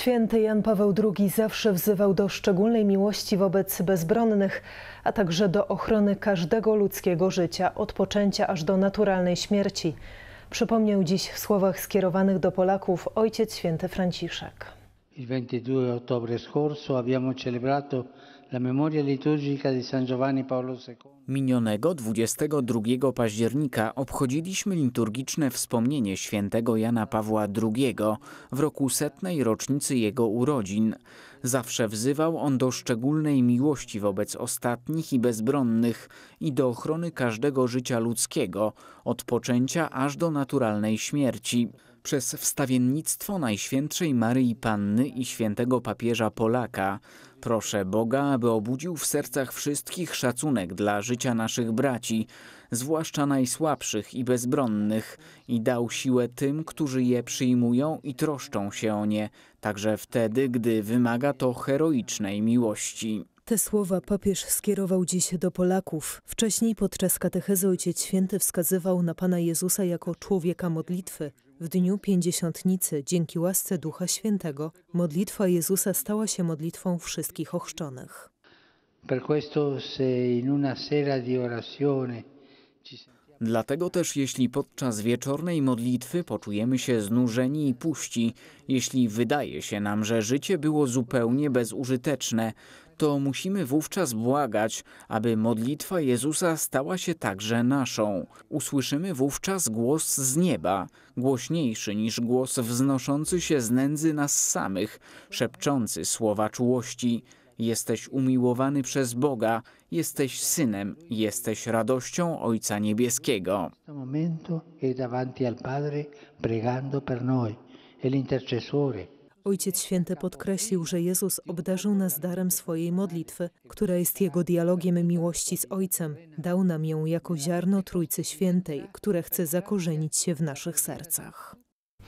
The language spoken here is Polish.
Święty Jan Paweł II zawsze wzywał do szczególnej miłości wobec bezbronnych, a także do ochrony każdego ludzkiego życia, od poczęcia aż do naturalnej śmierci. Przypomniał dziś w słowach skierowanych do Polaków ojciec święty Franciszek. Il 22 ottobre scorso abbiamo celebrato la memoria liturgica di San Giovanni Paolo II. Minionego 22 października obchodziliśmy liturgiczne wspomnienie świętego Jana Pawła II w roku setnej rocznicy jego urodzin. Zawsze wzywał on do szczególnej miłości wobec ostatnich i bezbronnych i do ochrony każdego życia ludzkiego, od poczęcia aż do naturalnej śmierci przez wstawiennictwo Najświętszej Maryi Panny i świętego papieża Polaka. Proszę Boga, aby obudził w sercach wszystkich szacunek dla życia naszych braci, zwłaszcza najsłabszych i bezbronnych, i dał siłę tym, którzy je przyjmują i troszczą się o nie, także wtedy, gdy wymaga to heroicznej miłości. Te słowa papież skierował dziś do Polaków. Wcześniej podczas katechezy Ojciec Święty wskazywał na Pana Jezusa jako człowieka modlitwy. W dniu pięćdziesiątnicy, dzięki łasce Ducha Świętego, modlitwa Jezusa stała się modlitwą wszystkich ochrzczonych. Dlatego też, jeśli podczas wieczornej modlitwy poczujemy się znużeni i puści, jeśli wydaje się nam, że życie było zupełnie bezużyteczne, to musimy wówczas błagać, aby modlitwa Jezusa stała się także naszą. Usłyszymy wówczas głos z nieba, głośniejszy niż głos wznoszący się z nędzy nas samych, szepczący słowa czułości. Jesteś umiłowany przez Boga, jesteś synem, jesteś radością Ojca Niebieskiego. Momento è davanti al Padre pregando per noi, el l'intercessore Ojciec Święty podkreślił, że Jezus obdarzył nas darem swojej modlitwy, która jest Jego dialogiem miłości z Ojcem. Dał nam ją jako ziarno Trójcy Świętej, które chce zakorzenić się w naszych sercach.